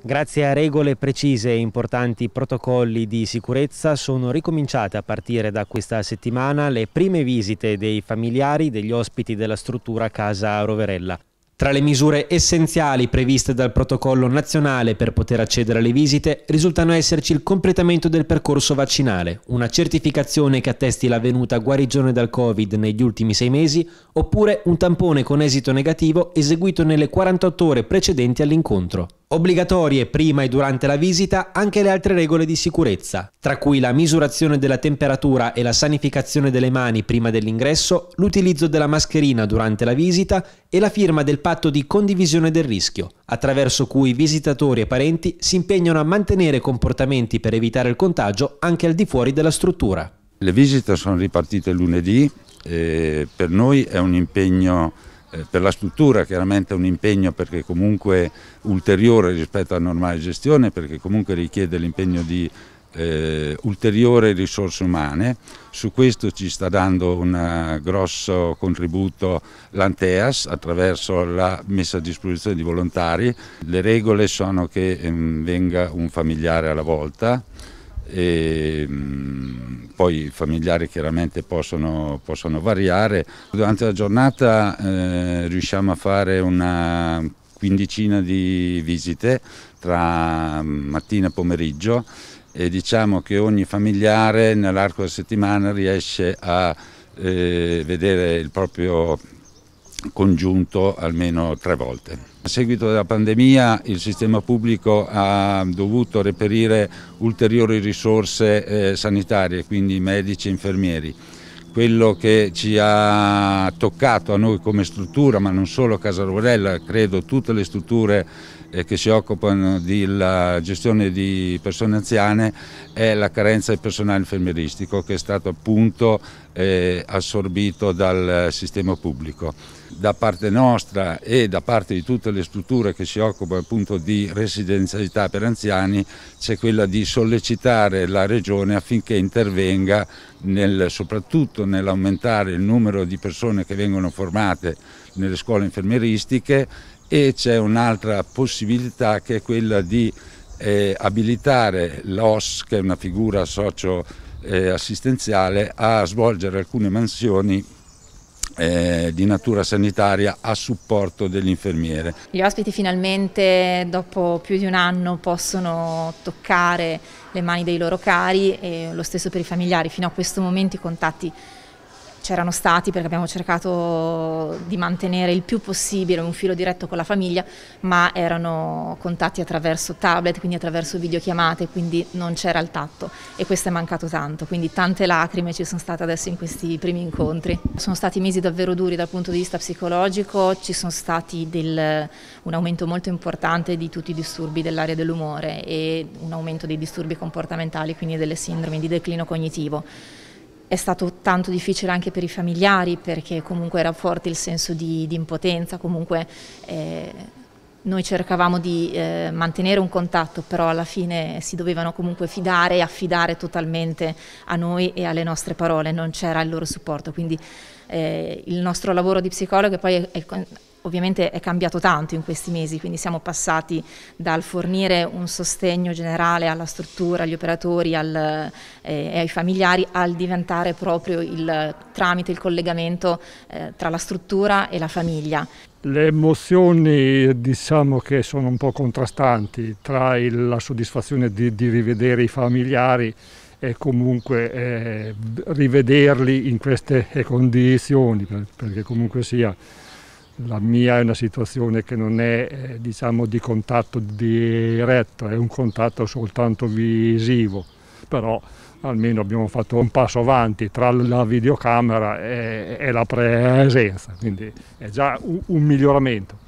Grazie a regole precise e importanti protocolli di sicurezza sono ricominciate a partire da questa settimana le prime visite dei familiari degli ospiti della struttura Casa Roverella. Tra le misure essenziali previste dal protocollo nazionale per poter accedere alle visite risultano esserci il completamento del percorso vaccinale, una certificazione che attesti l'avvenuta guarigione dal Covid negli ultimi sei mesi, oppure un tampone con esito negativo eseguito nelle 48 ore precedenti all'incontro. Obbligatorie prima e durante la visita anche le altre regole di sicurezza, tra cui la misurazione della temperatura e la sanificazione delle mani prima dell'ingresso, l'utilizzo della mascherina durante la visita e la firma del patto di condivisione del rischio, attraverso cui visitatori e parenti si impegnano a mantenere comportamenti per evitare il contagio anche al di fuori della struttura. Le visite sono ripartite lunedì, e per noi è un impegno eh, per la struttura chiaramente è un impegno perché comunque ulteriore rispetto alla normale gestione, perché comunque richiede l'impegno di eh, ulteriori risorse umane. Su questo ci sta dando un eh, grosso contributo l'Anteas attraverso la messa a disposizione di volontari. Le regole sono che ehm, venga un familiare alla volta. E, ehm, poi i familiari chiaramente possono, possono variare. Durante la giornata eh, riusciamo a fare una quindicina di visite tra mm, mattina e pomeriggio e diciamo che ogni familiare nell'arco della settimana riesce a eh, vedere il proprio congiunto almeno tre volte. A seguito della pandemia il sistema pubblico ha dovuto reperire ulteriori risorse eh, sanitarie, quindi medici e infermieri. Quello che ci ha toccato a noi come struttura, ma non solo Casa Roverella, credo tutte le strutture eh, che si occupano della gestione di persone anziane è la carenza di personale infermieristico che è stato appunto eh, assorbito dal sistema pubblico. Da parte nostra e da parte di tutte le strutture che si occupano appunto di residenzialità per anziani c'è quella di sollecitare la Regione affinché intervenga nel, soprattutto nell'aumentare il numero di persone che vengono formate nelle scuole infermieristiche e c'è un'altra possibilità che è quella di eh, abilitare l'OS, che è una figura socio-assistenziale, eh, a svolgere alcune mansioni eh, di natura sanitaria a supporto dell'infermiere. Gli ospiti finalmente dopo più di un anno possono toccare le mani dei loro cari e lo stesso per i familiari. Fino a questo momento i contatti c'erano stati perché abbiamo cercato di mantenere il più possibile un filo diretto con la famiglia, ma erano contatti attraverso tablet, quindi attraverso videochiamate, quindi non c'era il tatto e questo è mancato tanto, quindi tante lacrime ci sono state adesso in questi primi incontri. Sono stati mesi davvero duri dal punto di vista psicologico, ci sono stati del, un aumento molto importante di tutti i disturbi dell'area dell'umore e un aumento dei disturbi comportamentali, quindi delle sindrome di declino cognitivo. È stato tanto difficile anche per i familiari perché comunque era forte il senso di, di impotenza, comunque eh, noi cercavamo di eh, mantenere un contatto, però alla fine si dovevano comunque fidare e affidare totalmente a noi e alle nostre parole, non c'era il loro supporto, quindi eh, il nostro lavoro di psicologo poi è, è Ovviamente è cambiato tanto in questi mesi, quindi siamo passati dal fornire un sostegno generale alla struttura, agli operatori al, eh, e ai familiari, al diventare proprio il, tramite il collegamento eh, tra la struttura e la famiglia. Le emozioni diciamo che sono un po' contrastanti tra il, la soddisfazione di, di, rivedere i familiari e comunque eh, rivederli in queste condizioni, perché comunque sia la mia è una situazione che non è eh, diciamo, di contatto diretto, è un contatto soltanto visivo, però almeno abbiamo fatto un passo avanti tra la videocamera e, e la presenza, quindi è già un, un miglioramento.